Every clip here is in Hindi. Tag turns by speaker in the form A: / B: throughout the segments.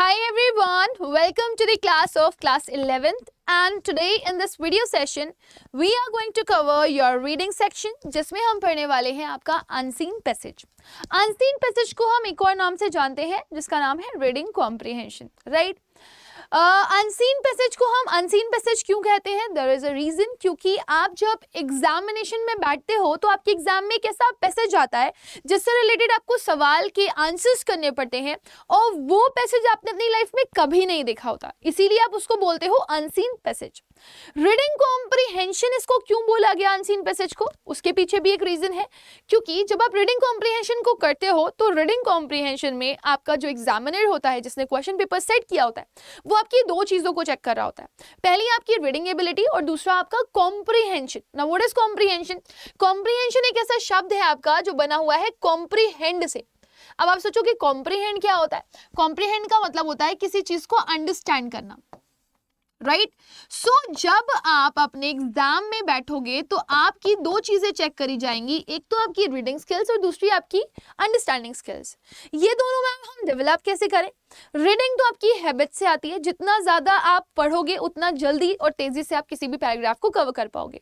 A: Hi everyone, welcome to the class of class 11th and today in this video session we are going to cover your reading section जिसमें हम पढ़ने वाले हैं आपका unseen passage. Unseen passage को हम एक और नाम से जानते हैं जिसका नाम है reading comprehension, right? Unseen uh, passage को हम अनसीन पैसेज क्यों कहते हैं देर इज़ अ रीज़न क्योंकि आप जब एग्जामिनेशन में बैठते हो तो आपके एग्जाम में कैसा पैसेज आता है जिससे रिलेटेड आपको सवाल के आंसर्स करने पड़ते हैं और वो पैसेज आपने अपनी लाइफ में कभी नहीं देखा होता इसीलिए आप उसको बोलते हो अनसीन पैसेज रीडिंग कॉम्प्रीहेंशन इसको क्यों बोला गया अनसीन पैसेज को उसके पीछे भी एक रीज़न है क्योंकि जब आप रीडिंग कॉम्प्रीहेंशन को करते हो तो रीडिंग कॉम्प्रीहेंशन में आपका जो एग्जामिनर होता है जिसने क्वेश्चन पेपर सेट किया होता है वो आपकी दो चीज़ों को चेक कर रहा होता है पहली आपकी रीडिंग एबिलिटी और दूसरा आपका कॉम्प्रीहेंशन ना व्हाट इज कॉम्प्रीहेंशन कॉम्प्रीहेंशन एक ऐसा शब्द है आपका जो बना हुआ है कॉम्प्रीहेंड से अब आप सोचो कि कॉम्प्रीहेंड क्या होता है कॉम्प्रीहेंड का मतलब होता है किसी चीज़ को अंडरस्टैंड करना राइट right? सो so, जब आप अपने एग्जाम में बैठोगे तो आपकी दो चीज़ें चेक करी जाएंगी एक तो आपकी रीडिंग स्किल्स और दूसरी आपकी अंडरस्टैंडिंग स्किल्स ये दोनों मैम हम डेवलप कैसे करें रीडिंग तो आपकी हैबिट से आती है जितना ज़्यादा आप पढ़ोगे उतना जल्दी और तेज़ी से आप किसी भी पैराग्राफ को कवर कर पाओगे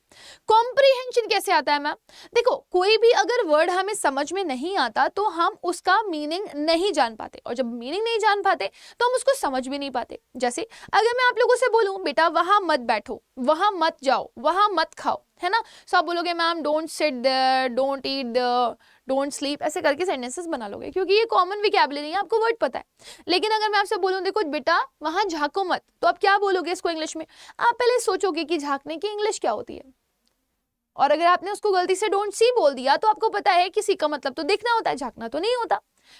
A: कॉम्प्रीहेंशन कैसे आता है मैम देखो कोई भी अगर वर्ड हमें समझ में नहीं आता तो हम उसका मीनिंग नहीं जान पाते और जब मीनिंग नहीं जान पाते तो हम उसको समझ भी नहीं पाते जैसे अगर मैं आप लोगों से बोल बोलूँ बेटा वहाँ मत बैठो वहाँ मत जाओ वहाँ मत खाओ है ना सो आप बोलोगे ma'am don't sit there don't eat the don't sleep ऐसे करके सेंटेंसेस बना लोगे क्योंकि ये कॉमन विकेबलरी है आपको वर्ड पता है लेकिन अगर मैं आपसे बोलूँ देखो बेटा वहाँ झाको मत तो आप क्या बोलोगे इसको इंग्लिश में आप पहले सोचोगे कि झाँकने की इंग्लिश क्या होती है और अगर आपने उसको गलती से डोंट सी बोल दिया तो आपको पता है कि सी का मतलब तो देखना होता है झाँकना तो नहीं होता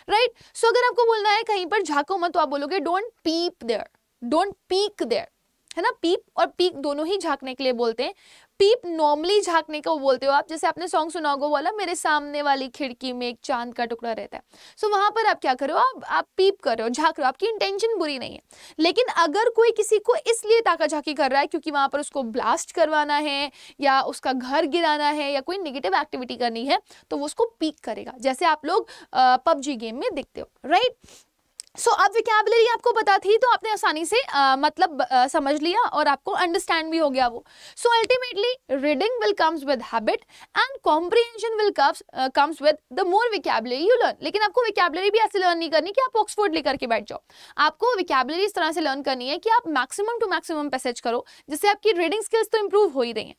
A: राइट right? सो so, अगर आपको बोलना है कहीं पर झाको मत तो आप बोलोगे don't peep there don't peek there है ना पीप और पीक दोनों ही झांकने के लिए बोलते हैं पीप नॉर्मली झांकने को बोलते हो आप जैसे आपने सॉन्ग सुना होगा बोला मेरे सामने वाली खिड़की में एक चांद का टुकड़ा रहता है सो so, वहां पर आप क्या करो आप आप पीप कर रहे हो झांक रहे हो आपकी इंटेंशन बुरी नहीं है लेकिन अगर कोई किसी को इसलिए ताका झाकी कर रहा है क्योंकि वहां पर उसको ब्लास्ट करवाना है या उसका घर गिराना है या कोई निगेटिव एक्टिविटी करनी है तो वो उसको पीक करेगा जैसे आप लोग पबजी गेम में देखते हो राइट सो so, अब विकैबलरी आपको बता थी तो आपने आसानी से आ, मतलब आ, समझ लिया और आपको अंडरस्टैंड भी हो गया वो so ultimately reading will comes with habit and comprehension will comes comes with the more vocabulary you learn लेकिन आपको विकैबलरी भी ऐसे लर्न नहीं करनी कि आप ऑक्सफोर्ड लेकर के बैठ जाओ आपको विकैबलरी इस तरह से लर्न करनी है कि आप मैक्सिमम टू मैक्सिमम पैसेज करो जिससे आपकी रीडिंग स्किल्स तो इंप्रूव हो ही रही हैं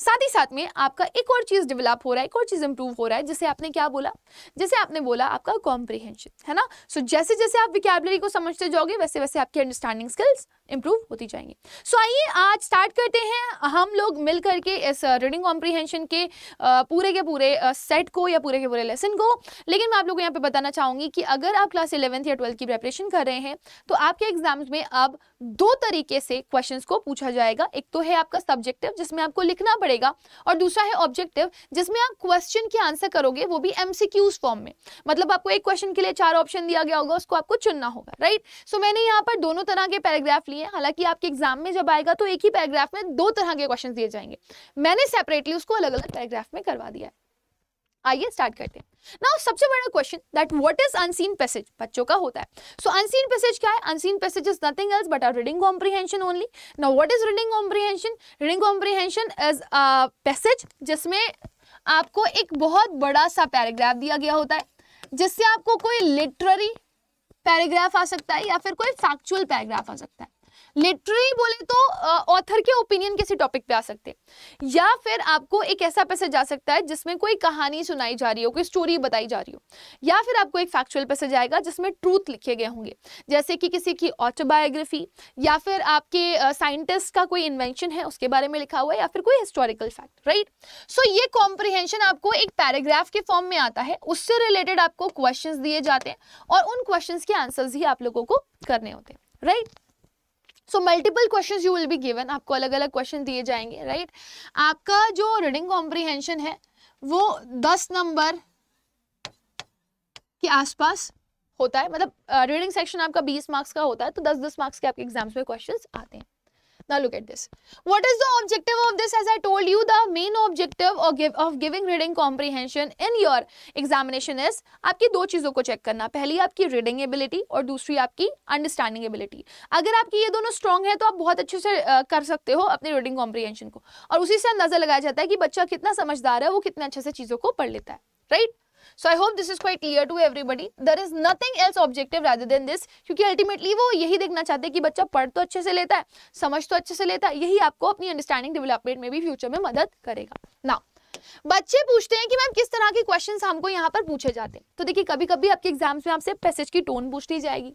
A: साथ ही साथ में आपका एक और चीज़ डेवलप हो रहा है एक और चीज़ इंप्रूव हो रहा है जिसे आपने क्या बोला जैसे आपने बोला आपका कॉम्प्रिहेंशन है ना सो so, जैसे जैसे आप विकैबलरी को समझते जाओगे वैसे वैसे आपकी अंडरस्टैंडिंग स्किल्स इंप्रूव होती जाएंगी सो so, आइए आज स्टार्ट करते हैं हम लोग मिल करके इस रीडिंग uh, कॉम्प्रीहेंशन के uh, पूरे के पूरे सेट uh, को या पूरे के पूरे लेसन को लेकिन मैं आप लोगों को यहाँ पे बताना चाहूंगी कि अगर आप क्लास इलेवंथ या ट्वेल्थ की प्रेपरेशन कर रहे हैं तो आपके एग्जाम्स में अब दो तरीके से क्वेश्चन को पूछा जाएगा एक तो है आपका सब्जेक्टिव जिसमें आपको लिखना पड़ेगा और दूसरा है ऑब्जेक्टिव जिसमें आप क्वेश्चन के आंसर करोगे वो भी एमसीक्यूज फॉर्म में मतलब आपको एक क्वेश्चन के लिए चार ऑप्शन दिया गया होगा उसको आपको चुनना होगा राइट सो so, मैंने यहाँ पर दोनों तरह के पैराग्राफ लिए हालांकि आपके एग्जाम में जब आएगा तो एक ही पैराग्राफ में दो तरह के क्वेश्चन दिए जाएंगे मैंने सेपरेटली उसको अलग अलग पैराग्राफ में करवा दिया है आइए स्टार्ट करते हैं नाउ सबसे बड़ा question that what is unseen passage बच्चों का होता है सो अनसीन पैसेज क्या है unseen passage is nothing else but are reading comprehension only now what is reading comprehension reading comprehension is a passage जिसमें आपको एक बहुत बड़ा सा पैराग्राफ दिया गया होता है जिससे आपको कोई लिटररी पैराग्राफ आ सकता है या फिर कोई फैक्चुअल पैराग्राफ आ सकता है लिटरली बोले तो ऑथर के ओपिनियन किसी टॉपिक पे आ सकते हैं या फिर आपको एक ऐसा पैसेज जा सकता है जिसमें कोई कहानी सुनाई जा रही हो कोई स्टोरी बताई जा रही हो या फिर आपको एक फैक्चुअल पैसेज आएगा जिसमें ट्रूथ लिखे गए होंगे जैसे कि किसी की ऑटोबायोग्राफी या फिर आपके साइंटिस्ट का कोई इन्वेंशन है उसके बारे में लिखा हुआ है या फिर कोई हिस्टोरिकल फैक्ट राइट सो ये कॉम्प्रिहेंशन आपको एक पैराग्राफ के फॉर्म में आता है उससे रिलेटेड आपको क्वेश्चन दिए जाते हैं और उन क्वेश्चन के आंसर्स ही आप लोगों को करने होते हैं right so multiple question you will be given आपको अलग अलग क्वेश्चन दिए जाएंगे राइट right? आपका जो रीडिंग कॉम्प्रीहेंशन है वो दस नंबर के आसपास होता है मतलब रीडिंग सेक्शन आपका बीस मार्क्स का होता है तो दस दस मार्क्स के आपके एग्जाम्स में क्वेश्चन आते हैं now look at this what is the objective of this as i told you the main objective of, give, of giving reading comprehension in your examination is आपकी दो चीजों को चेक करना पहली आपकी रीडिंग एबिलिटी और दूसरी आपकी अंडरस्टैंडिंग एबिलिटी अगर आपकी ये दोनों स्ट्रांग है तो आप बहुत अच्छे से uh, कर सकते हो अपने रीडिंग कॉम्प्रीहेंशन को और उसी से अंदाजा लगाया जाता है कि बच्चा कितना समझदार है वो कितने अच्छे से चीजों को पढ़ लेता है right right? So I hope this is quite clear to everybody there is nothing else objective rather than this क्योंकि अल्टीमेटली वो यही देखना चाहते हैं कि बच्चा पढ़ तो अच्छे से लेता है समझ तो अच्छे से लेता है यही आपको अपनी अंडरस्टैंडिंग डेवलपमेंट में भी फ्यूचर में मदद करेगा ना बच्चे पूछते हैं कि मैम किस तरह के क्वेश्चंस हमको यहाँ पर पूछे जाते हैं तो देखिए कभी कभी आपके एग्जाम्स में आपसे पैसेज की टोन पूछ ली जाएगी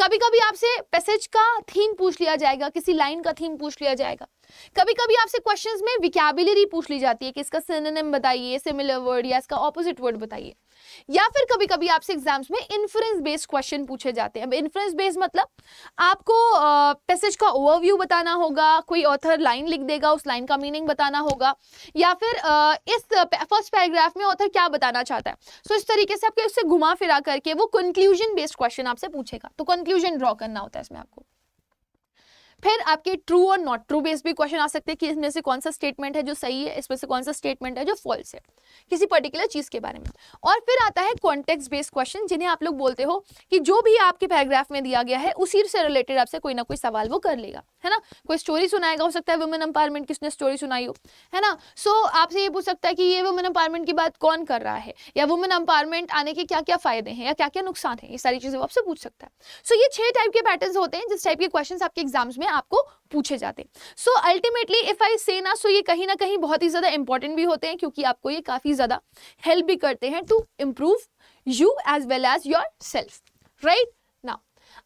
A: कभी कभी आपसे पैसेज का थीम पूछ लिया जाएगा किसी लाइन का थीम पूछ लिया जाएगा कभी कभी आपसे क्वेश्चंस में विकैबिलरी पूछ ली जाती है कि इसका सिनोनिम बताइए सिमिलर वर्ड या इसका ऑपोजिट वर्ड बताइए या फिर कभी कभी आपसे एग्जाम्स में इन्फ्रेंस बेस्ड क्वेश्चन पूछे जाते हैं अब इन्फ्रेंस बेस्ड मतलब आपको पैसेज का ओवरव्यू बताना होगा कोई ऑथर लाइन लिख देगा उस लाइन का मीनिंग बताना होगा या फिर इस फर्स्ट पैराग्राफ में ऑथर क्या बताना चाहता है सो इस तरीके से आपके उससे घुमा फिरा करके वो कंक्लूजन बेस्ड क्वेश्चन आपसे पूछेगा तो कंक्लूजन ड्रॉ करना होता है इसमें आपको फिर आपके ट्रू और नॉट ट्रू बेस भी क्वेश्चन आ सकते हैं कि इसमें से कौन सा स्टेटमेंट है जो सही है इसमें से कौन सा स्टेटमेंट है जो फॉल्स है किसी पर्टिकुलर चीज़ के बारे में और फिर आता है कॉन्टेक्ट बेस्ड क्वेश्चन जिन्हें आप लोग बोलते हो कि जो भी आपके पैराग्राफ में दिया गया है उसी से रिलेटेड आपसे कोई ना कोई सवाल वो कर लेगा है ना कोई स्टोरी सुनाएगा हो सकता है वुमेन एम्पावरमेंट किसने स्टोरी सुनाई हो है ना सो so, आपसे ये पूछ सकता है कि ये वुमेन एम्पावरमेंट की बात कौन कर रहा है या वुमेन एम्पावरमेंट आने के क्या क्या फायदे हैं या क्या क्या नुकसान है ये सारी चीज़ें वो आपसे पूछ सकता है सो so, ये छह टाइप के पैटर्न होते हैं जिस टाइप के क्वेश्चन आपके एग्जाम्स में हैं आपको पूछे जाते सो अल्टीमेटली इफ आई से ना सो ये कहीं ना कहीं बहुत ही ज़्यादा इंपॉर्टेंट भी होते हैं क्योंकि आपको ये काफ़ी ज़्यादा हेल्प भी करते हैं to improve you as well as yourself right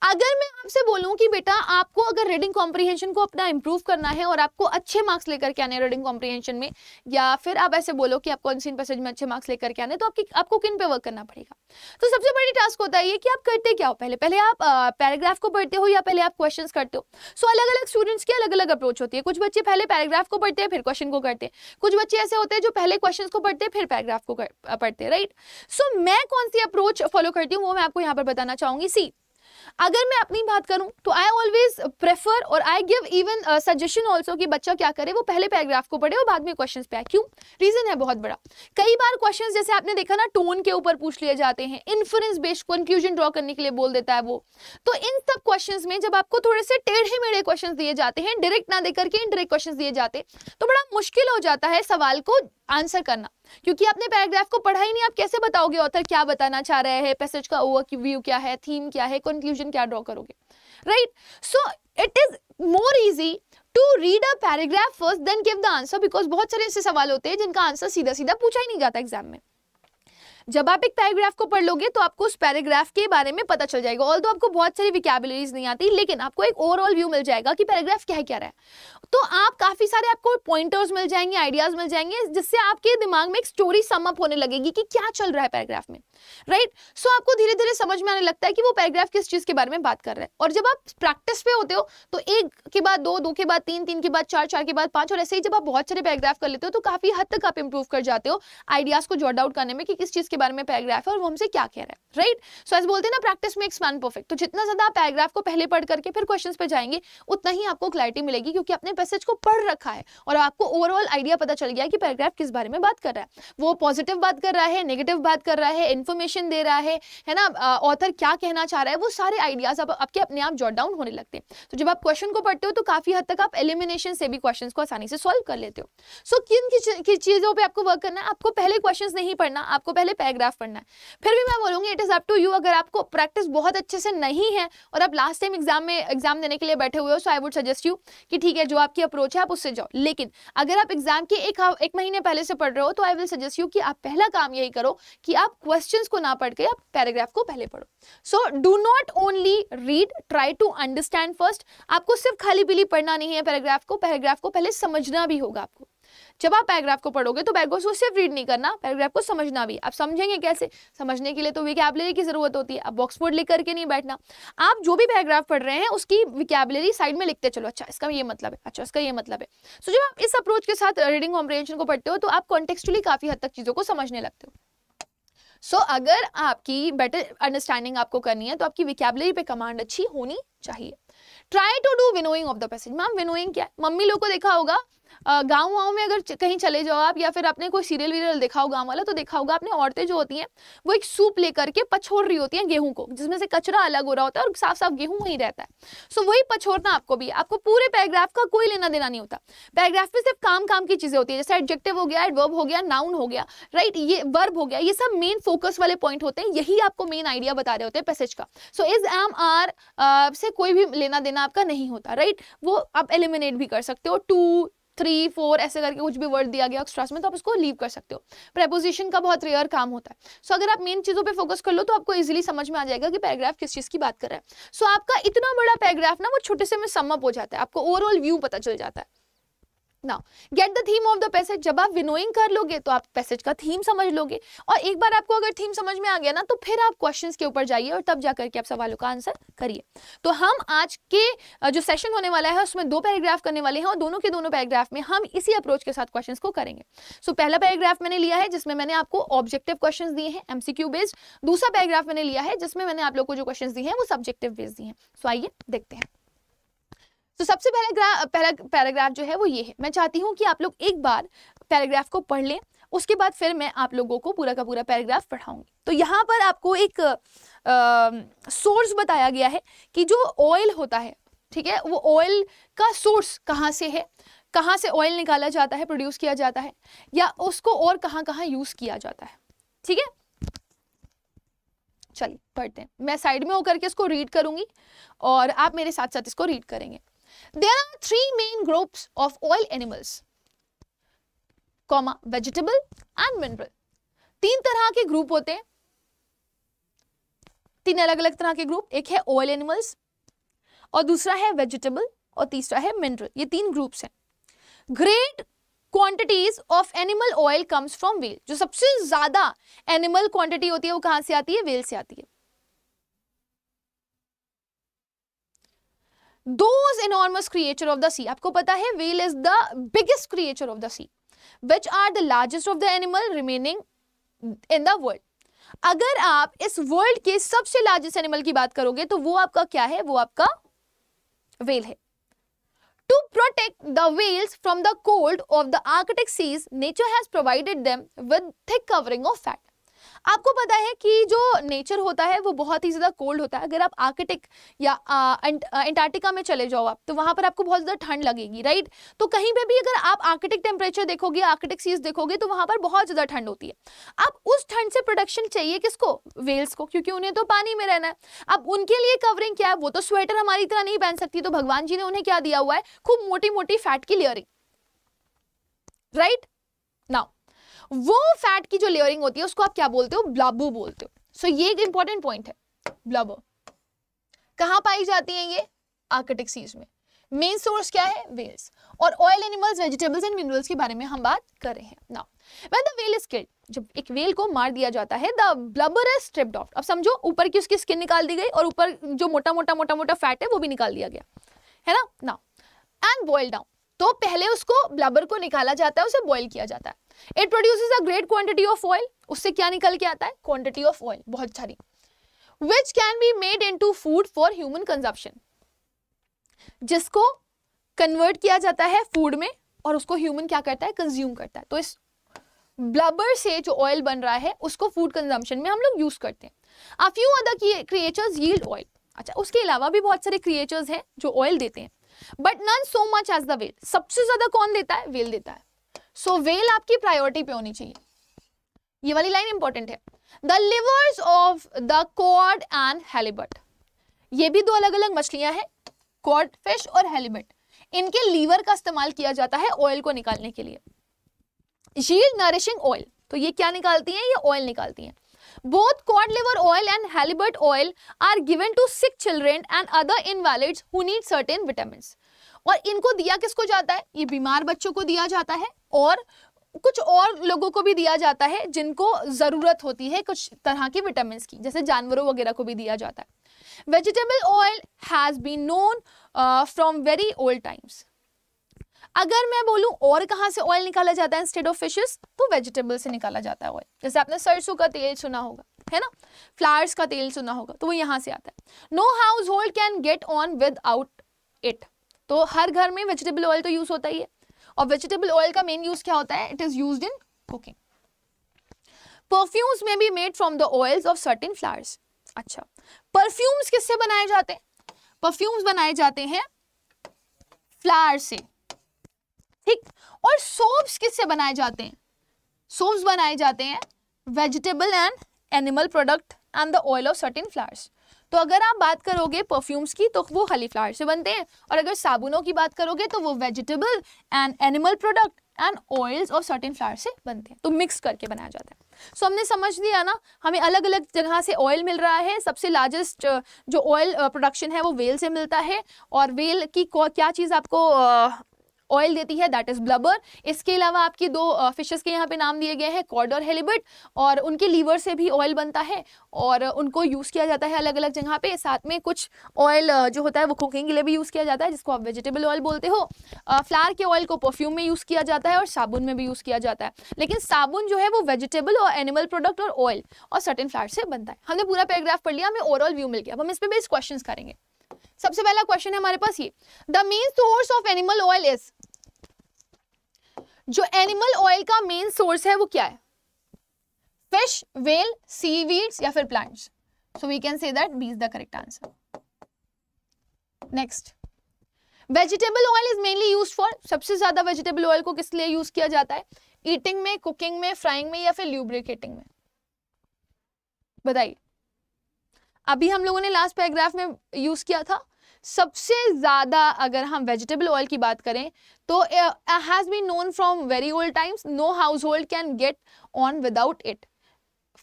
A: अगर मैं आपसे बोलूं कि बेटा आपको अगर रीडिंग कॉम्प्रीहेंशन को अपना इंप्रूव करना है और आपको अच्छे मार्क्स लेकर के आने रीडिंग कॉम्प्रिहेंशन में या फिर आप ऐसे बोलो कि आपको अनसीन पैसेज में अच्छे मार्क्स लेकर के आने तो आपकी आपको किन पे वर्क करना पड़ेगा तो सबसे बड़ी टास्क होता है ये कि आप करते क्या हो पहले पहले आप पैराग्राफ को पढ़ते हो या पहले आप क्वेश्चन करते हो सो अलग अलग स्टूडेंट्स की अलग अलग अप्रोच होती है कुछ बच्चे पहले पैराग्राफ को पढ़ते हैं फिर क्वेश्चन को करते हैं कुछ बच्चे ऐसे होते हैं जो पहले क्वेश्चन को पढ़ते हैं फिर पैराग्राफ को पढ़ते हैं राइट सो मैं कौन सी अप्रोच फॉलो करती हूँ वो मैं आपको यहाँ पर बताना चाहूंगी सी अगर मैं अपनी बात करूं तो आई ऑलवेज प्रेफर और I give even suggestion also कि बच्चा क्या करे वो पहले पैराग्राफ को पढ़े और बाद में क्वेश्चंस पे आए क्यों रीजन है बहुत बड़ा कई बार क्वेश्चंस जैसे आपने देखा ना टोन के ऊपर पूछ लिए जाते हैं इन्फ्लुएंस बेस्ड कंक्लूजन ड्रॉ करने के लिए बोल देता है वो तो इन सब क्वेश्चन में जब आपको थोड़े से टेढ़े मेढ़े क्वेश्चन दिए जाते हैं डायरेक्ट ना देकर के इनडायरेक्ट क्वेश्चन दिए जाते तो बड़ा मुश्किल हो जाता है सवाल को आंसर करना क्योंकि आपने पैराग्राफ को पढ़ा ही नहीं आप कैसे बताओगे ऑथर क्या बताना चाह रहे हैं पैसेज का ओवर व्यू क्या है थीम क्या है कंक्लूजन क्या ड्रॉ करोगे right so it is more easy to read a paragraph first then give the answer because बहुत सारे ऐसे सवाल होते हैं जिनका आंसर सीधा सीधा पूछा ही नहीं जाता एग्जाम में जब आप एक पैराग्राफ को पढ़ लोगे तो आपको उस पैराग्राफ के बारे में पता चल जाएगा ऑल आपको बहुत सारी विकेबलरीज नहीं आती लेकिन आपको एक ओवरऑल व्यू मिल जाएगा कि पैराग्राफ क्या है क्या रहा है तो आप काफ़ी सारे आपको पॉइंटर्स मिल जाएंगे आइडियाज़ मिल जाएंगे जिससे आपके दिमाग में एक स्टोरी समअप होने लगेगी कि क्या चल रहा है पैराग्राफ में राइट right? सो so, आपको धीरे धीरे समझ में आने लगता है कि वो पैराग्राफ किस चीज के बारे में बात कर रहा है और जब आप प्रैक्टिस पे होते हो तो एक के बाद दो दो के बाद तीन तीन के बाद चार चार के बाद पांच और ऐसे ही जब आप बहुत सारे पैराग्राफ कर लेते हो तो काफी हद तक आप इंप्रूव कर जाते हो आइडियाज को जॉट आउट करने में कि किस चीज के बारे में पैराग्राफ है और वो हमसे क्या कह रहा है राइट सो ऐसे बोलते हैं ना प्रैक्टिस मेक्स मैन परफेक्ट तो जितना ज्यादा आप पैराग्राफ को पहले पढ़ करके फिर क्वेश्चन पे जाएंगे उतना ही आपको क्लैरिटी मिलेगी क्योंकि आपने पैसेज को पढ़ रखा है और आपको ओवरऑल आइडिया पता चल गया कि पैराग्राफ किस बारे में बात कर रहा है वो पॉजिटिव बात कर रहा है नेगेटिव बात कर रहा है इन्फो इन्फॉर्मेशन दे रहा है है ना ऑथर क्या कहना चाह रहा है वो सारे आइडियाज आप, आपके अपने आप जॉट डाउन होने लगते हैं तो जब आप क्वेश्चन को पढ़ते हो तो काफी हद तक आप एलिमिनेशन से भी क्वेश्चन को आसानी से सॉल्व कर लेते हो सो so, किन किस चीज़ों पर आपको वर्क करना है आपको पहले क्वेश्चन नहीं पढ़ना आपको पहले पैराग्राफ पढ़ना है फिर भी मैं बोलूंगी it is up to you अगर आपको प्रैक्टिस बहुत अच्छे से नहीं है और आप लास्ट टाइम एग्जाम में एग्जाम देने के लिए बैठे हुए हो so I would suggest you कि ठीक है जो आपकी अप्रोच है आप उससे जाओ लेकिन अगर आप एग्जाम के एक, एक महीने पहले से पढ़ रहे हो तो आई विल सजेस्ट यू कि आप पहला काम यही करो कि आप क्वेश्चन क्वेश्चंस को ना पढ़ के आप पैराग्राफ को पहले पढ़ो so do not only read try to understand first आपको सिर्फ खाली बिली पढ़ना नहीं है पैराग्राफ को पैराग्राफ को पहले समझना भी होगा आपको जब आप पैराग्राफ को पढ़ोगे तो पैराग्राफ को सिर्फ रीड नहीं करना पैराग्राफ को समझना भी आप समझेंगे कैसे समझने के लिए तो विकैबलरी की जरूरत होती है आप बॉक्स बोर्ड लिख करके नहीं बैठना आप जो भी पैराग्राफ पढ़ रहे हैं उसकी विकैबलरी साइड में लिखते चलो अच्छा इसका ये मतलब है अच्छा इसका ये मतलब है सो so, जब आप इस अप्रोच के साथ रीडिंग कॉम्प्रेंशन को पढ़ते हो तो आप कॉन्टेक्चुअली काफी हद तक चीज़ों को समझने लगते हो सो so, अगर आपकी बेटर अंडरस्टैंडिंग आपको करनी है तो आपकी विकैबलरी पे कमांड अच्छी होनी चाहिए try to do winnowing of the passage ma'am winnowing क्या मम्मी लोग को देखा होगा गाँव वाँव में अगर कहीं चले जाओ आप या फिर आपने कोई सीरियल वीरियल देखा होगा गाँव वाला तो देखा होगा आपने औरतें जो होती हैं वो एक सूप लेकर के पछोड़ रही होती हैं गेहूं को जिसमें से कचरा अलग हो रहा होता है और साफ साफ गेहूं वहीं रहता है सो so, वही पछोड़ना आपको भी आपको पूरे पैराग्राफ का कोई लेना देना नहीं होता पैराग्राफ में सिर्फ काम काम की चीज़ें होती है जैसे एडजेक्टिव हो गया एडवर्ब हो गया नाउन हो गया राइट ये वर्ब हो गया ये सब मेन फोकस वाले पॉइंट होते हैं यही आपको मेन आइडिया बता रहे होते हैं पैसेज का सो इज एम आर से कोई भी लेना देना आपका नहीं होता राइट वो आप एलिमिनेट भी कर सकते हो टू थ्री फोर ऐसे करके कुछ भी वर्ड दिया गया एक्स्ट्रास में तो आप इसको लीव कर सकते हो प्रेपोजिशन का बहुत रेयर काम होता है सो so, अगर आप मेन चीज़ों पर फोकस कर लो तो आपको इजीली समझ में आ जाएगा कि पैराग्राफ किस चीज़ की बात कर रहा है सो so, आपका इतना बड़ा पैराग्राफ ना वो छोटे से में समअप हो जाता है आपको ओवरऑल व्यू पता चल जाता है ना get the theme of the passage जब आप विनोइंग कर लोगे तो आप पैसेज का थीम समझ लोगे और एक बार आपको अगर थीम समझ में आ गया ना तो फिर आप क्वेश्चंस के ऊपर जाइए और तब जाकर के आप सवालों का आंसर करिए तो हम आज के जो सेशन होने वाला है उसमें दो पैराग्राफ करने वाले हैं और दोनों के दोनों पैराग्राफ में हम इसी अप्रोच के साथ क्वेश्चन को करेंगे सो so, पहला पैराग्राफ मैंने लिया है जिसमें मैंने आपको ऑब्जेक्टिव क्वेश्चन दिए हैं एमसीक्यू बेस्ड दूसरा पैराग्राफ मैंने लिया है जिसमें मैंने आप लोग को जो क्वेश्चन दिए हैं वो सब्जेक्टिव बेस्ड दिए हैं सो आइए देखते हैं तो सबसे पहला पहला पैराग्राफ जो है वो ये है मैं चाहती हूँ कि आप लोग एक बार पैराग्राफ को पढ़ लें उसके बाद फिर मैं आप लोगों को पूरा का पूरा पैराग्राफ पढ़ाऊंगी तो यहाँ पर आपको एक सोर्स बताया गया है कि जो ऑयल होता है ठीक है वो ऑयल का सोर्स कहाँ से है कहाँ से ऑयल निकाला जाता है प्रोड्यूस किया जाता है या उसको और कहाँ कहाँ यूज़ किया जाता है ठीक है चलिए पढ़ते हैं मैं साइड में होकर के इसको रीड करूंगी और आप मेरे साथ साथ इसको रीड करेंगे There are three main groups of oil animals, comma, vegetable and mineral तीन तरह के ग्रुप होते हैं तीन अलग अलग तरह के ग्रुप एक है ऑयल एनिमल्स और दूसरा है वेजिटेबल और तीसरा है मिनरल ये तीन ग्रुप्स हैं great quantities of animal oil comes from whale जो सबसे ज्यादा एनिमल क्वांटिटी होती है वो कहाँ से आती है वेल से आती है those enormous creature of the sea aapko pata hai whale is the biggest creature of the sea which are the largest of the animal remaining in the world अगर आप इस वर्ल्ड के सबसे लार्जेस्ट एनिमल की बात करोगे तो वो आपका क्या है वो आपका वेल है To protect the whales from the cold of the Arctic seas, nature has provided them with thick covering of fat. आपको पता है कि जो नेचर होता है वो बहुत ही ज़्यादा कोल्ड होता है अगर आप आर्कटिक या अंटार्कटिका में चले जाओ आप तो वहाँ पर आपको बहुत ज़्यादा ठंड लगेगी राइट तो कहीं पर भी अगर आप आर्कटिक टेम्परेचर देखोगे आर्कटिक सीज देखोगे तो वहाँ पर बहुत ज़्यादा ठंड होती है अब उस ठंड से प्रोडक्शन चाहिए किसको वेल्स को क्योंकि उन्हें तो पानी में रहना है अब उनके लिए कवरिंग क्या है वो तो स्वेटर हमारी तरह नहीं पहन सकती तो भगवान जी ने उन्हें क्या दिया हुआ है खूब मोटी मोटी फैट की लेयरिंग राइट नाउ वो फैट की जो लेयरिंग होती है उसको आप क्या बोलते हो ब्लाबू बोलते हो सो so, ये एक इंपॉर्टेंट पॉइंट है ब्लबर कहाँ पाई जाती है ये आर्कटिक सीज में मेन सोर्स क्या है वेल्स और oil animals vegetables and minerals के बारे में हम बात कर रहे हैं now when the whale is killed जब एक वेल को मार दिया जाता है the blubber is stripped off अब समझो ऊपर की उसकी स्किन निकाल दी गई और ऊपर जो मोटा मोटा मोटा मोटा फैट है वो भी निकाल दिया गया है ना नाउ एंड बॉइल डाउन तो पहले उसको ब्लबर को निकाला जाता है उसे बॉइल किया जाता है it produce a great quantity of oil उससे क्या निकल के आता है क्वांटिटी ऑफ ऑयल बहुत सारी which can be made into food for human consumption जिसको कन्वर्ट किया जाता है फूड में और उसको ह्यूमन क्या करता है कंज्यूम करता है तो इस ब्लबर से जो ऑयल बन रहा है उसको फूड कंजम्पशन में हम लोग यूज करते हैं a few other creatures yield oil अच्छा उसके अलावा भी बहुत सारे क्रिएचर्स हैं जो ऑयल देते हैं but none so much as the whale सबसे ज्यादा कौन देता है वेल देता है सो वेल आपकी प्रायोरिटी पे होनी चाहिए ये वाली लाइन इंपॉर्टेंट है the livers of the cod and halibut ये भी दो अलग अलग मछलियां हैं कॉड फिश और हेलीबर्ट इनके लीवर का इस्तेमाल किया जाता है ऑयल को निकालने के लिए शील्ड नरिशिंग ऑयल तो ये क्या निकालती हैं ये ऑयल निकालती हैं both cod liver oil and halibut oil are given to sick children and other invalids who need certain vitamins और इनको दिया किसको जाता है ये बीमार बच्चों को दिया जाता है और कुछ और लोगों को भी दिया जाता है जिनको ज़रूरत होती है कुछ तरह के विटामिन की जैसे जानवरों वगैरह को भी दिया जाता है vegetable oil has been known from very old times अगर मैं बोलूं और कहाँ से ऑयल निकाला जाता है इंस्टेड ऑफ फिशेस तो वेजिटेबल से निकाला जाता है ऑयल जैसे आपने सरसों का तेल सुना होगा है ना फ्लावर्स का तेल सुना होगा तो वो यहाँ से आता है no household can get on without it तो हर घर में वेजिटेबल ऑयल तो यूज होता ही है और वेजिटेबल ऑयल का मेन यूज क्या होता है it is use in cooking perfumes में भी made from the oils of certain flowers अच्छा परफ्यूम्स किससे बनाए जाते हैं परफ्यूम्स बनाए जाते हैं फ्लावर से ठीक और सोप्स किससे बनाए जाते हैं सोप्स बनाए जाते हैं vegetable and animal product and the oil of certain flowers तो अगर आप बात करोगे परफ्यूम्स की तो वो हली फ्लावर से बनते हैं और अगर साबुनों की बात करोगे तो वो vegetable and animal product and oils और सर्टेन फ्लावर से बनते हैं तो मिक्स करके बनाया जाता है सो so, हमने समझ लिया ना हमें अलग अलग जगह से ऑयल मिल रहा है सबसे लार्जेस्ट जो ऑयल प्रोडक्शन uh, है वो वेल से मिलता है और वेल की क्या चीज़ आपको uh, ऑयल देती है दैट इज ब्लबर इसके अलावा आपकी दो फिशेस के यहाँ पे नाम दिए गए हैं कॉर्ड और हेलिबिट और उनके लीवर से भी ऑयल बनता है और उनको यूज़ किया जाता है अलग अलग जगह पे साथ में कुछ ऑयल जो होता है वो कुकिंग के लिए भी यूज़ किया जाता है जिसको आप वेजिटेबल ऑयल बोलते हो फ्लावर के ऑयल को परफ्यूम में यूज़ किया जाता है और साबुन में भी यूज़ किया जाता है लेकिन साबुन जो है वो वेजिटेबल और एनिमल प्रोडक्ट और ऑयल और सर्टन फ्लावर से बनता है हमने पूरा पैराग्राफ पढ़ लिया हमें ओवरऑल व्यू मिल गया अब हम इस पर बेस क्वेश्चन करेंगे सबसे पहला क्वेश्चन है हमारे पास ये the main source of animal oil is जो एनिमल ऑयल का मेन सोर्स है वो क्या है फिश वेल सी वीड्स या फिर plants so we can say that B is the correct answer next vegetable oil is mainly use for सबसे ज्यादा वेजिटेबल ऑयल को किस लिए यूज किया जाता है ईटिंग में कुकिंग में फ्राइंग में या फिर ल्यूब्रिकेटिंग में बताइए अभी हम लोगों ने लास्ट पैराग्राफ में यूज किया था सबसे ज़्यादा अगर हम वेजिटेबल ऑयल की बात करें तो has been known from very old times no household can get on without it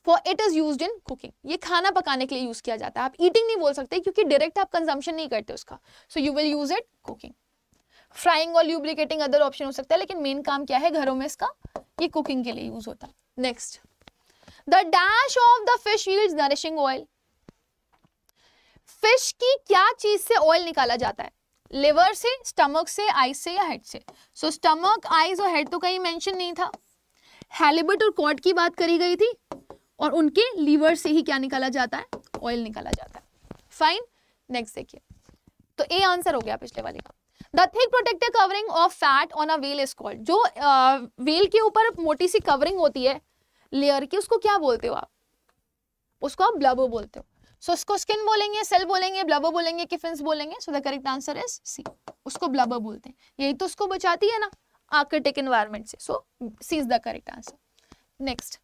A: for it is use in cooking ये खाना पकाने के लिए यूज़ किया जाता है आप ईटिंग नहीं बोल सकते क्योंकि डायरेक्ट आप कंजम्पन नहीं करते उसका so you will use it cooking frying और ल्यूब्रिकेटिंग अदर ऑप्शन हो सकता है लेकिन मेन काम क्या है घरों में इसका ये कुकिंग के लिए यूज़ होता है next the dash of the fish use nourishing oil fish की क्या चीज से ऑयल निकाला जाता है लिवर से स्टमक से आइस से या हेड से सो स्टमक आईज और हेड तो कहीं मेंशन नहीं था हेलिबट और कॉट की बात करी गई थी और उनके लीवर से ही क्या निकाला जाता है ऑयल निकाला जाता है फाइन नेक्स्ट देखिए तो ए आंसर हो गया पिछले वाले का the thick protective covering of fat on a whale is called जो वेल के ऊपर मोटी सी कवरिंग होती है लेयर की उसको क्या बोलते हो आप उसको आप ब्लबो बोलते हो सो उसको स्किन बोलेंगे सेल बोलेंगे ब्लबर बोलेंगे किफिन्स बोलेंगे so the correct answer is C उसको ब्लबर बोलते हैं यही तो उसको बचाती है ना आर्किटिक इन्वायरमेंट से so C is the correct answer next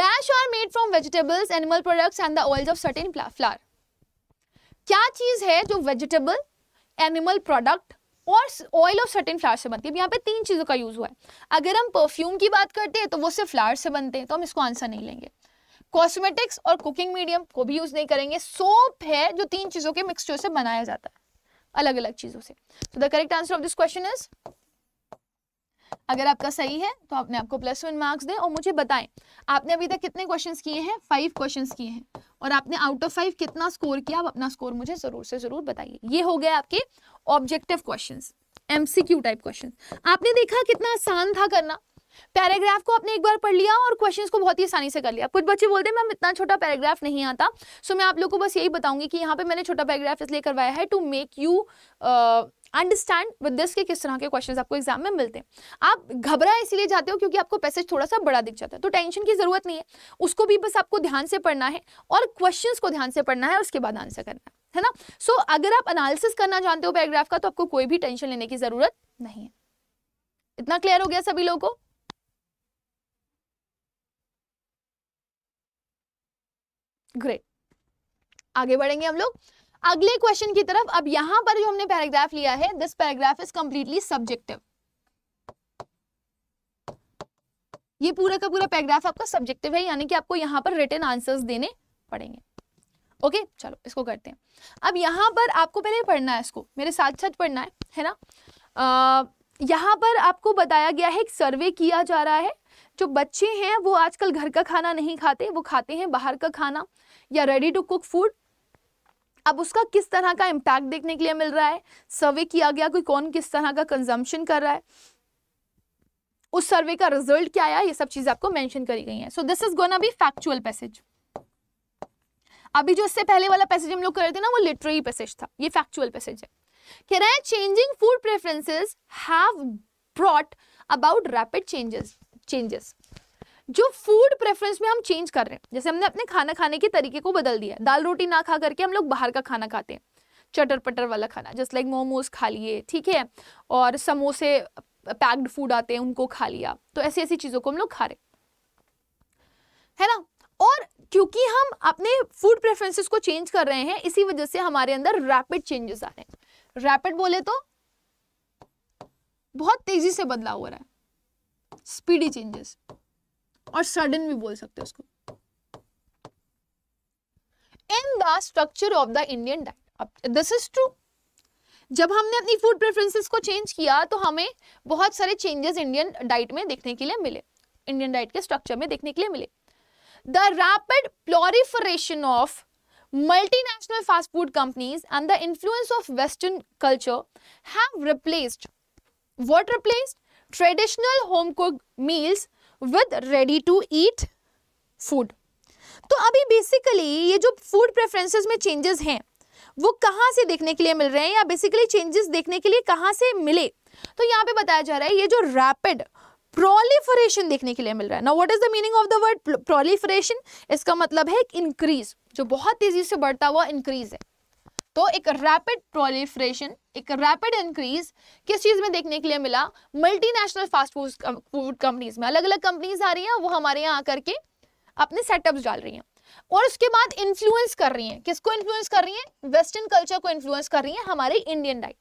A: dash are made from vegetables animal products and the oils of certain flower क्या चीज है जो वेजिटेबल एनिमल प्रोडक्ट और ऑयल ऑफ सर्टेन फ्लावर से बनती है यहाँ पे तीन चीज़ों का यूज़ हुआ है अगर हम परफ्यूम की बात करते हैं तो वो सिर्फ फ्लावर से बनते हैं तो हम इसको आंसर नहीं लेंगे कॉस्मेटिक्स और कुकिंग मीडियम को भी यूज नहीं करेंगे सोप है जो तीन चीजों के मिक्सचर से बनाया जाता है अलग अलग चीजों से तो the correct answer of this question is अगर आपका सही है तो आपने आपको प्लस वन मार्क्स दें और मुझे बताएं आपने अभी तक कितने क्वेश्चंस किए हैं फाइव क्वेश्चंस किए हैं और आपने आउट ऑफ फाइव कितना स्कोर किया आप अपना स्कोर मुझे जरूर से जरूर बताइए ये हो गया आपके objective questions MCQ type question आपने देखा कितना आसान था करना पैराग्राफ को आपने एक बार पढ़ लिया और क्वेश्चंस को बहुत ही आसानी से कर लिया कुछ बच्चे बोलते हैं मैम इतना छोटा पैराग्राफ नहीं आता सो मैं आप लोगों को बस यही बताऊंगी कि यहाँ पे मैंने छोटा पैराग्राफ इसलिए करवाया है to make you understand with this के किस तरह के क्वेश्चंस आपको एग्जाम में मिलते हैं आप घबरा इसलिए जाते हो क्योंकि आपको पैसेज थोड़ा सा बड़ा दिख जाता है तो टेंशन की जरूरत नहीं है उसको भी बस आपको ध्यान से पढ़ना है और क्वेश्चन को ध्यान से पढ़ना है उसके बाद आंसर करना है ना सो so, अगर आप अनालिसिस करना जानते हो पैराग्राफ का तो आपको कोई भी टेंशन लेने की जरूरत नहीं है इतना क्लियर हो गया सभी लोगों को ग्रेट आगे बढ़ेंगे हम लोग अगले क्वेश्चन की तरफ अब यहां पर जो हमने पैराग्राफ लिया है this paragraph is completely subjective ये पूरा का पूरा पैराग्राफ आपका सब्जेक्टिव है यानी कि आपको यहाँ पर रिटर्न आंसर्स देने पड़ेंगे ओके okay, चलो इसको करते हैं अब यहाँ पर आपको पहले पढ़ना है इसको मेरे साथ साथ पढ़ना है है ना आ, यहाँ पर आपको बताया गया है एक सर्वे किया जा रहा है जो बच्चे हैं वो आजकल घर का खाना नहीं खाते वो खाते हैं बाहर का खाना या रेडी टू कुक फूड अब उसका किस तरह का इम्पैक्ट देखने के लिए मिल रहा है सर्वे किया गया कोई कौन किस तरह का कंजम्पशन कर रहा है उस सर्वे का रिजल्ट क्या आया ये सब चीजें आपको मेंशन करी गई हैं so this is gonna be factual passage अभी जो इससे पहले वाला पैसेज हम लोग कर रहे थे ना वो लिटरेरी पैसेज था ये फैक्चुअल पैसेज है कह रहे हैं changing food preferences have brought about rapid changes changes जो फूड प्रेफरेंस में हम चेंज कर रहे हैं जैसे हमने अपने खाना खाने के तरीके को बदल दिया है दाल रोटी ना खा करके हम लोग बाहर का खाना खाते हैं चटर पटर वाला खाना जस्ट लाइक मोमोज खा लिए ठीक है और समोसे पैक्ड फूड आते हैं उनको खा लिया तो ऐसी ऐसी चीज़ों को हम लोग खा रहे है ना और क्योंकि हम अपने फूड प्रेफरेंसेस को चेंज कर रहे हैं इसी वजह से हमारे अंदर रैपिड चेंजेस आ रहे हैं रैपिड बोले तो बहुत तेजी से बदलाव हो रहा है स्पीडी चेंजेस और सडन भी बोल सकते हो उसको in the structure of the Indian diet this is true जब हमने अपनी फूड प्रेफरेंसेस को चेंज किया तो हमें बहुत सारे चेंजेस इंडियन डाइट में देखने के लिए मिले इंडियन डाइट के स्ट्रक्चर में देखने के लिए मिले the rapid proliferation of multinational fast food companies and the influence of western culture have replaced what replaced traditional home cook meals with ready to eat food तो अभी बेसिकली ये जो फूड प्रेफरेंसेस में चेंजेस हैं वो कहाँ से देखने के लिए मिल रहे हैं या बेसिकली चेंजेस देखने के लिए कहाँ से मिले तो यहाँ पे बताया जा रहा है ये जो रैपिड प्रोलिफरेशन देखने के लिए मिल रहा है ना what is the meaning of the word proliferation इसका मतलब है इंक्रीज जो बहुत तेजी से बढ़ता हुआ इंक्रीज है तो एक रैपिड प्रोलिफ्रेशन एक रैपिड इंक्रीज किस चीज में देखने के लिए मिला multinational fast food food companies में अलग अलग कंपनीज आ रही हैं वो हमारे यहाँ आकर के अपने सेटअप्स डाल रही हैं और उसके बाद इन्फ्लुएंस कर रही हैं किसको इन्फ्लुएंस कर रही हैं वेस्टर्न कल्चर को इन्फ्लुएंस कर रही हैं हमारे Indian diet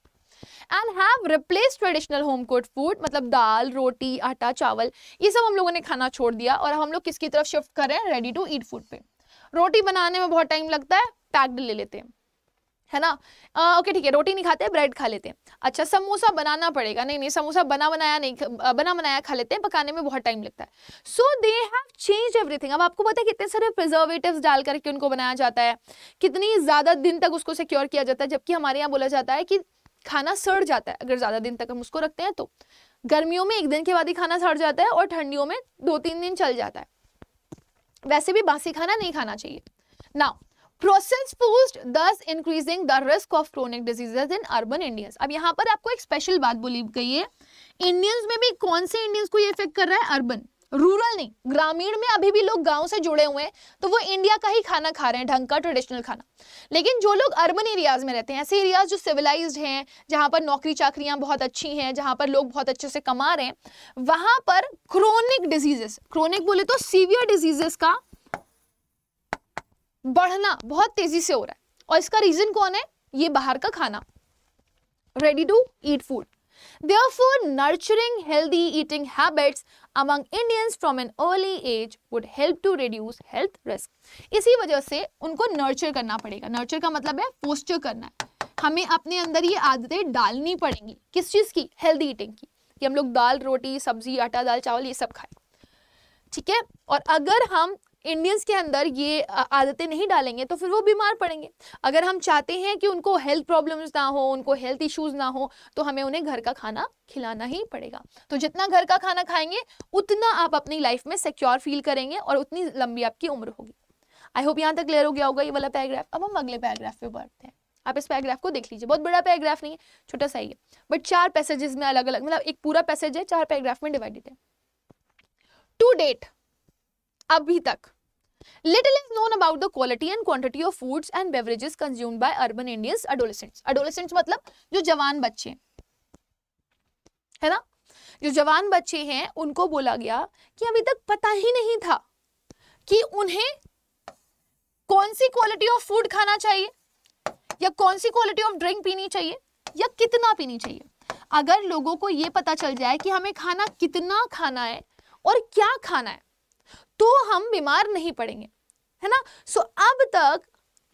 A: and have replace traditional home cooked food मतलब दाल रोटी आटा चावल ये सब हम लोगों ने खाना छोड़ दिया और हम लोग किसकी तरफ शिफ्ट कर रहे हैं रेडी टू ईट फूड पे रोटी बनाने में बहुत टाइम लगता है पैक्ड ले लेते हैं है ना आ, ओके ठीक है रोटी नहीं खाते ब्रेड खा लेते हैं अच्छा समोसा बनाना पड़ेगा नहीं नहीं समोसा बना बनाया नहीं बना बनाया खा लेते हैं पकाने में बहुत टाइम लगता है so they have change everything अब आपको पता है कितने सारे प्रिजर्वेटिव डाल करके उनको बनाया जाता है कितनी ज़्यादा दिन तक उसको सिक्योर किया जाता है जबकि हमारे यहाँ बोला जाता है कि खाना सड़ जाता है अगर ज़्यादा दिन तक हम उसको रखते हैं तो गर्मियों में एक दिन के बाद ही खाना सड़ जाता है और ठंडियों में दो तीन दिन चल जाता है वैसे भी बासी खाना नहीं खाना चाहिए now process food does increasing the risk of chronic diseases in urban Indians अब यहाँ पर आपको एक स्पेशल बात बोली गई है इंडियंस में भी कौन से इंडियंस को ये इफेक्ट कर रहा है अर्बन रूरल नहीं ग्रामीण में अभी भी लोग गांव से जुड़े हुए हैं तो वो इंडिया का ही खाना खा रहे हैं ढंग का ट्रेडिशनल खाना लेकिन जो लोग अर्बन एरियाज में रहते हैं ऐसे एरियाज जो सिविलाइज्ड हैं जहां पर नौकरी चाकरियां बहुत अच्छी हैं जहां पर लोग बहुत अच्छे से कमा रहे हैं वहां पर क्रोनिक डिजीजेस क्रोनिक बोले तो सीवियर डिजीजेस का बढ़ना बहुत तेजी से हो रहा है और इसका रीजन कौन है ये बाहर का खाना ready to eat food. Therefore, nurturing healthy eating habits among Indians from an early age would help to reduce health risk. इसी वजह से उनको नर्चर करना पड़ेगा नर्चर का मतलब है पोस्चर करना है हमें अपने अंदर ये आदतें डालनी पड़ेंगी किस चीज़ की हेल्दी ईटिंग की कि हम लोग दाल रोटी सब्जी आटा दाल चावल ये सब खाएं ठीक है और अगर हम इंडियंस के अंदर ये आदतें नहीं डालेंगे तो फिर वो बीमार पड़ेंगे अगर हम चाहते हैं कि उनको हेल्थ प्रॉब्लम्स ना हो उनको हेल्थ इश्यूज ना हो तो हमें उन्हें घर का खाना खिलाना ही पड़ेगा तो जितना घर का खाना खाएंगे उतना आप अपनी लाइफ में सिक्योर फील करेंगे और उतनी लंबी आपकी उम्र होगी आई होप यहाँ तक क्लियर हो गया होगा ये वाला पैराग्राफ अब हम अगले पैराग्राफ पे बढ़ते हैं आप इस पैराग्राफ को देख लीजिए बहुत बड़ा पैराग्राफ नहीं है छोटा सा ही है बट चार पैसेजेस में अलग अलग मतलब एक पूरा पैसेज है चार पैराग्राफ में डिवाइडेड है टू डेट अभी तक little is known about the quality and quantity of foods and beverages consume by urban Indians adolescents adolescents मतलब जो जवान बच्चे है ना जो जवान बच्चे हैं उनको बोला गया कि अभी तक पता ही नहीं था कि उन्हें कौन सी क्वालिटी ऑफ फूड खाना चाहिए या कौन सी क्वालिटी ऑफ ड्रिंक पीनी चाहिए या कितना पीनी चाहिए अगर लोगों को यह पता चल जाए कि हमें खाना कितना खाना है और क्या खाना है तो हम बीमार नहीं पड़ेंगे है ना सो अब तक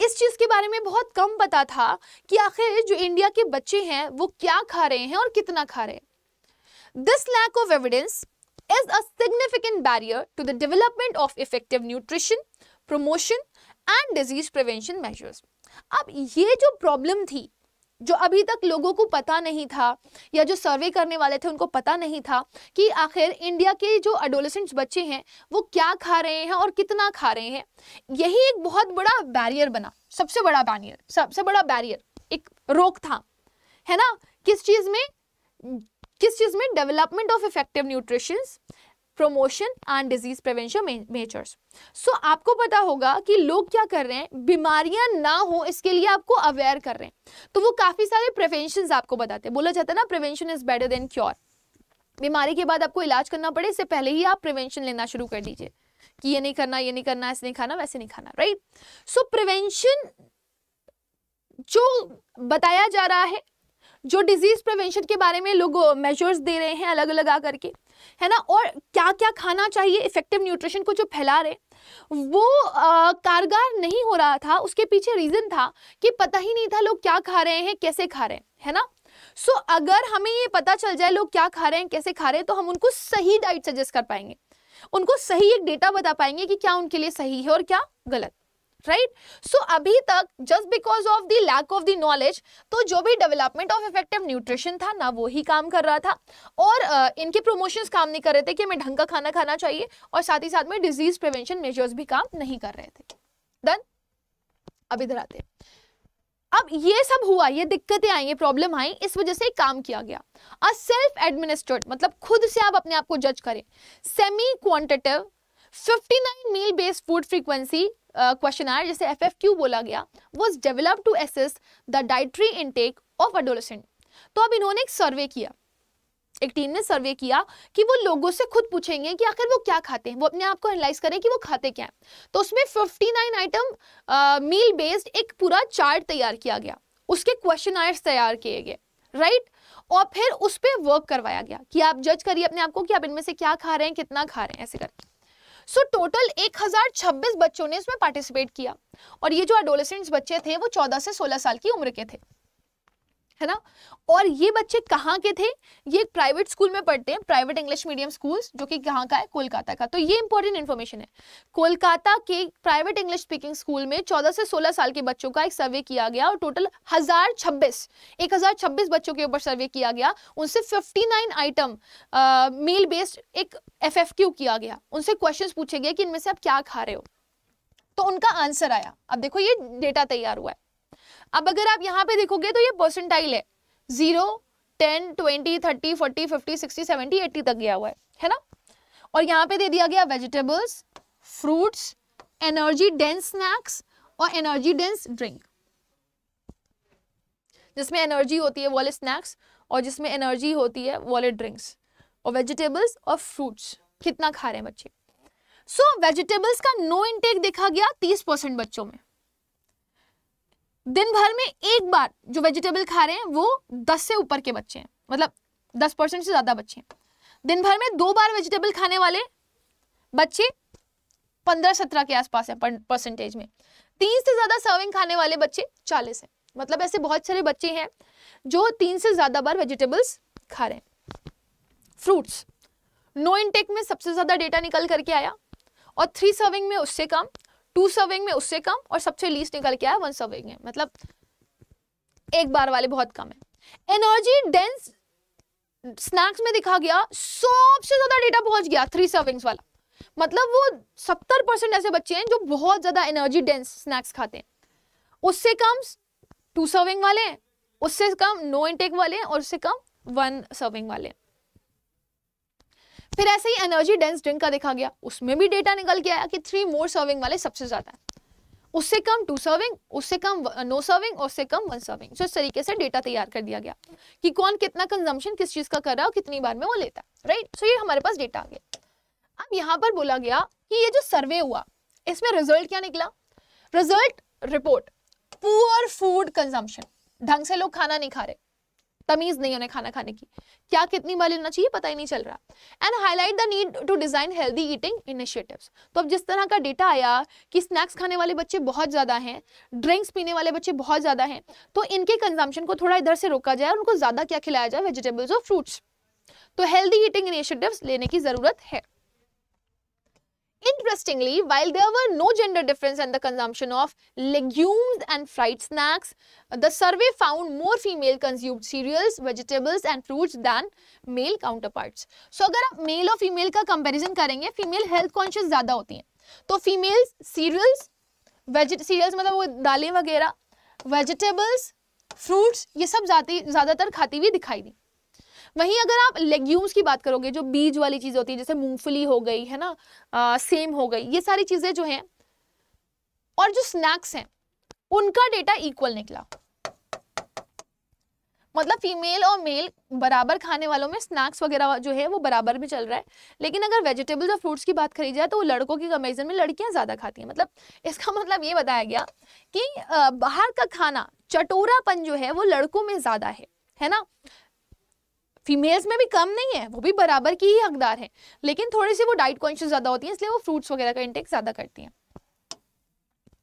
A: इस चीज के बारे में बहुत कम पता था कि आखिर जो इंडिया के बच्चे हैं वो क्या खा रहे हैं और कितना खा रहे हैं this lack of evidence is a significant barrier to the development of effective nutrition promotion and disease prevention measures अब ये जो प्रॉब्लम थी जो अभी तक लोगों को पता नहीं था या जो सर्वे करने वाले थे उनको पता नहीं था कि आखिर इंडिया के जो अडोलसेंट्स बच्चे हैं वो क्या खा रहे हैं और कितना खा रहे हैं यही एक बहुत बड़ा बैरियर बना सबसे बड़ा बैरियर सबसे बड़ा बैरियर एक रोक था है ना किस चीज़ में किस चीज़ में development of effective nutritions promotion and disease prevention measures so आपको पता होगा कि लोग क्या कर रहे हैं बीमारियां ना हो इसके लिए आपको अवेयर कर रहे हैं तो वो काफ़ी सारे प्रिवेंशन आपको बताते हैं बोला जाता है ना prevention is better than cure बीमारी के बाद आपको इलाज करना पड़े इससे पहले ही आप प्रिवेंशन लेना शुरू कर दीजिए कि ये नहीं करना ये नहीं करना ऐसे नहीं खाना वैसे नहीं खाना राइट सो प्रिवेंशन जो बताया जा रहा है जो डिजीज प्रिवेंशन के बारे में लोग मेजर्स दे रहे हैं अलग अलग आ करके है ना और क्या क्या खाना चाहिए इफेक्टिव न्यूट्रिशन को जो फैला रहे वो आ, कारगर नहीं हो रहा था उसके पीछे रीज़न था कि पता ही नहीं था लोग क्या खा रहे हैं कैसे खा रहे हैं है ना सो so, अगर हमें ये पता चल जाए लोग क्या खा रहे हैं कैसे खा रहे हैं तो हम उनको सही डाइट सजेस्ट कर पाएंगे उनको सही एक डेटा बता पाएंगे कि क्या उनके लिए सही है और क्या गलत राइट सो अभी तक just because of the lack of the knowledge तो जो भी डेवलपमेंट ऑफ इफेक्टिव न्यूट्रिशन था ना वो ही काम कर रहा था और uh, इनके प्रोमोशंस काम नहीं कर रहे थे कि हमें ढंग का खाना खाना चाहिए और साथ ही साथ में डिजीज प्रिवेंशन मेजर्स भी काम नहीं कर रहे थे डन अब इधर आते अब ये सब हुआ ये दिक्कतें आई ये प्रॉब्लम आई इस वजह से काम किया गया अ सेल्फ एडमिनिस्ट्रेट मतलब खुद से आप अपने आप को जज करें semi quantitative 59 meal based food frequency questionnaire जिसे एफ एफ क्यू बोला गया was develop to assess the dietary intake of adolescent तो अब इन्होंने एक सर्वे किया एक टीम ने सर्वे किया कि वो लोगों से खुद पूछेंगे कि आखिर वो क्या खाते हैं वो अपने आप को एनालाइज करें कि वो खाते क्या हैं तो उसमें 59 आइटम मील बेस्ड एक पूरा चार्ट तैयार किया गया उसके क्वेश्चन आयर्स तैयार किए गए राइट और फिर उस पर वर्क करवाया गया कि आप जज करिए अपने आप को कि आप इनमें से क्या खा रहे हैं कितना खा रहे हैं ऐसे करके सो टोटल 1026 बच्चों ने इसमें पार्टिसिपेट किया और ये जो एडोलेसेंट्स बच्चे थे वो 14 से 16 साल की उम्र के थे है ना और ये बच्चे कहाँ के थे ये एक प्राइवेट स्कूल में पढ़ते हैं प्राइवेट इंग्लिश मीडियम स्कूल जो कि कहाँ का है कोलकाता का तो ये इंपॉर्टेंट इन्फॉर्मेशन है कोलकाता के प्राइवेट इंग्लिश स्पीकिंग स्कूल में 14 से 16 साल के बच्चों का एक सर्वे किया गया और टोटल हजार छब्बीस एक हजार छब्बीस बच्चों के ऊपर सर्वे किया गया उनसे fifty nine item meal based एक एफ किया गया उनसे क्वेश्चन पूछे गए कि इनमें से आप क्या खा रहे हो तो उनका आंसर आया अब देखो ये डेटा तैयार हुआ है अब अगर आप यहाँ पे देखोगे तो ये परसेंटाइल है zero ten twenty thirty forty fifty sixty seventy eighty तक गया हुआ है है ना और यहाँ पे दे दिया गया vegetables fruits energy dense snacks और एनर्जी डेंस ड्रिंक जिसमें एनर्जी होती है वॉलेट स्नैक्स और जिसमें एनर्जी होती है वॉलेट ड्रिंक्स और वेजिटेबल्स और फ्रूट्स कितना खा रहे हैं बच्चे सो so, वेजिटेबल्स का नो इनटेक देखा गया तीस परसेंट बच्चों में दिन भर में एक बार जो वेजिटेबल खा रहे हैं वो दस से ऊपर के बच्चे हैं मतलब दस परसेंट से ज़्यादा बच्चे हैं दिन भर में दो बार वेजिटेबल खाने वाले बच्चे पंद्रह सत्रह के आसपास है परसेंटेज में तीन से ज़्यादा सर्विंग खाने वाले बच्चे चालीस हैं मतलब ऐसे बहुत सारे बच्चे हैं जो तीन से ज़्यादा बार वेजिटेबल्स खा रहे हैं फ्रूट्स नो इनटेक में सबसे ज़्यादा डेटा निकल करके आया और थ्री सर्विंग में उससे कम टू सर्विंग में उससे कम और सबसे लीस्ट निकल के आया वन सर्विंग में मतलब एक बार वाले बहुत कम है एनर्जी डेंस स्नैक्स में दिखा गया सबसे ज्यादा डेटा पहुंच गया थ्री सर्विंग्स वाला मतलब वो सत्तर परसेंट ऐसे बच्चे हैं जो बहुत ज्यादा एनर्जी डेंस स्नैक्स खाते हैं उससे कम टू सर्विंग वाले हैं उससे कम नो इनटेक वाले हैं और उससे कम वन सर्विंग वाले हैं फिर ऐसे ही एनर्जी डेंस ड्रिंक का देखा गया उसमें भी डेटा निकल के आया कि थ्री मोर सर्विंग वाले सबसे ज़्यादा है उससे कम टू सर्विंग उससे कम नो सर्विंग और उससे कम वन सर्विंग सो इस तरीके से डेटा तैयार कर दिया गया कि कौन कितना कंजम्पशन किस चीज़ का कर रहा है कितनी बार में वो लेता है राइट सो ये हमारे पास डेटा आ गया अब यहाँ पर बोला गया कि ये जो सर्वे हुआ इसमें रिजल्ट क्या निकला result report poor food consumption ढंग से लोग खाना नहीं खा रहे तमीज नहीं उन्हें खाना खाने की क्या कितनी बार लेना चाहिए पता ही नहीं चल रहा and highlight the need to design healthy eating initiative तो अब जिस तरह का डेटा आया कि स्नैक्स खाने वाले बच्चे बहुत ज़्यादा हैं ड्रिंक्स पीने वाले बच्चे बहुत ज़्यादा हैं तो इनके कंजम्पशन को थोड़ा इधर से रोका जाए और उनको ज़्यादा क्या खिलाया जाए वेजिटेबल्स और फ्रूट्स तो हेल्दी ईटिंग इनिशिएटिव्स लेने की ज़रूरत है Interestingly, while there were no gender difference in the consumption of legumes and fried snacks, the survey found more female consumed cereals, vegetables and fruits than male counterparts. So agar aap male aur female ka comparison karenge female health conscious zyada hoti hain to females cereals females cereals matlab wo dalen वो vegetables fruits ye sab zyada zyada tar khati hui dikhai di वहीं अगर आप लेग्यूम्स की बात करोगे जो बीज वाली चीज़ होती है जैसे मूंगफली हो गई है ना आ, सेम हो गई ये सारी चीज़ें जो हैं और जो स्नैक्स हैं उनका डेटा इक्वल निकला मतलब फीमेल और मेल बराबर खाने वालों में स्नैक्स वगैरह जो है वो बराबर में चल रहा है लेकिन अगर वेजिटेबल्स और फ्रूट्स की बात करी जाए तो लड़कों की कंपेरिजन में लड़कियां ज़्यादा खाती हैं मतलब इसका मतलब ये बताया गया कि बाहर का खाना चटोरापन जो है वो लड़कों में ज़्यादा है है ना फीमेल्स में भी कम नहीं है वो भी बराबर की ही हकदार हैं लेकिन थोड़ी सी वो डाइट कॉन्शियस ज़्यादा होती हैं इसलिए वो फ्रूट्स वगैरह का इंटेक ज़्यादा करती हैं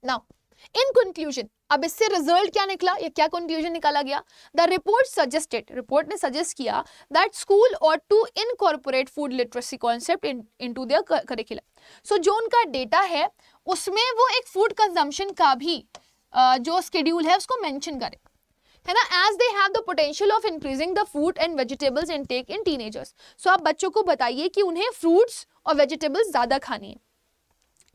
A: नाउ इन कंक्लूजन अब इससे रिजल्ट क्या निकला या क्या कंक्लूजन निकाला गया द रिपोर्ट सजेस्टेड रिपोर्ट ने सजेस्ट किया दैट स्कूल और to incorporate food literacy concept into their curriculum so जो उनका डेटा है उसमें वो एक फूड कंजम्पशन का भी जो स्केड्यूल है उसको मैंशन करें है ना as they have the potential of increasing the fruit and vegetables टेक इन टीनेजर्स सो आप बच्चों को बताइए कि उन्हें फ्रूट्स और वेजिटेबल्स ज़्यादा खानी है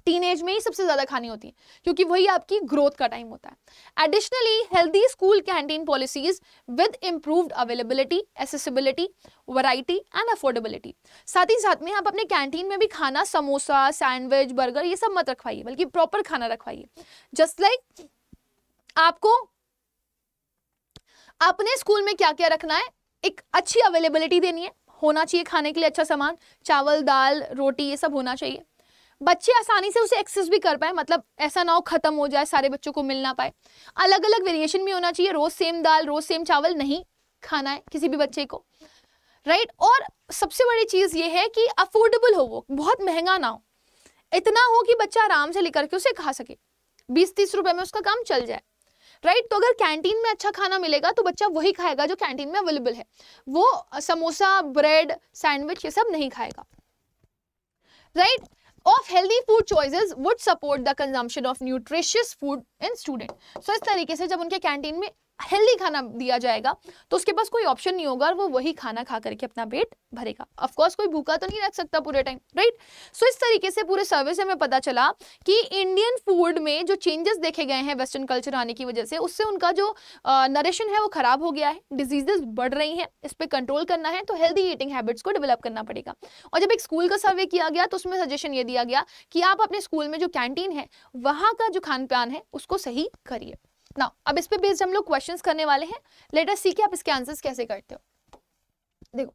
A: टीनेज में ही सबसे ज़्यादा खानी होती है क्योंकि वही आपकी ग्रोथ का टाइम होता है additionally healthy school canteen policies with improved availability accessibility variety and affordability साथ ही साथ में आप अपने कैंटीन में भी खाना समोसा सैंडविच बर्गर ये सब मत रखवाइए बल्कि प्रॉपर खाना रखवाइए जस्ट लाइक आपको अपने स्कूल में क्या क्या रखना है एक अच्छी अवेलेबिलिटी देनी है होना चाहिए खाने के लिए अच्छा सामान चावल दाल रोटी ये सब होना चाहिए बच्चे आसानी से उसे एक्सेस भी कर पाए मतलब ऐसा ना हो खत्म हो जाए सारे बच्चों को मिल ना पाए अलग अलग वेरिएशन भी होना चाहिए रोज सेम दाल रोज सेम चावल नहीं खाना है किसी भी बच्चे को राइट और सबसे बड़ी चीज़ ये है कि अफोर्डेबल हो वो बहुत महंगा ना हो इतना हो कि बच्चा आराम से लेकर के उसे खा सके बीस तीस रुपए में उसका काम चल जाए राइट right? तो अगर कैंटीन में अच्छा खाना मिलेगा तो बच्चा वही खाएगा जो कैंटीन में अवेलेबल है वो समोसा ब्रेड सैंडविच ये सब नहीं खाएगा right of healthy food choices would support the consumption of nutritious food in student so इस तरीके से जब उनके कैंटीन में हेल्दी खाना दिया जाएगा तो उसके पास कोई ऑप्शन नहीं होगा और वो वही खाना खा करके अपना पेट भरेगा ऑफकोर्स कोई भूखा तो नहीं रख सकता पूरे टाइम राइट सो इस तरीके से पूरे सर्वे से हमें पता चला कि इंडियन फूड में जो चेंजेस देखे गए हैं वेस्टर्न कल्चर आने की वजह से उससे उनका जो नरेशन है वो खराब हो गया है डिजीजेस बढ़ रही हैं इस पर कंट्रोल करना है तो हेल्दी ईटिंग हैबिट्स को डेवलप करना पड़ेगा और जब एक स्कूल का सर्वे किया गया तो उसमें सजेशन ये दिया गया कि आप अपने स्कूल में जो कैंटीन है वहाँ का जो खान पान है उसको सही करिए ना अब इस पे बेस्ड हम लोग क्वेश्चंस करने वाले हैं लेट अस सी कि आप इसके आंसर्स कैसे करते हो देखो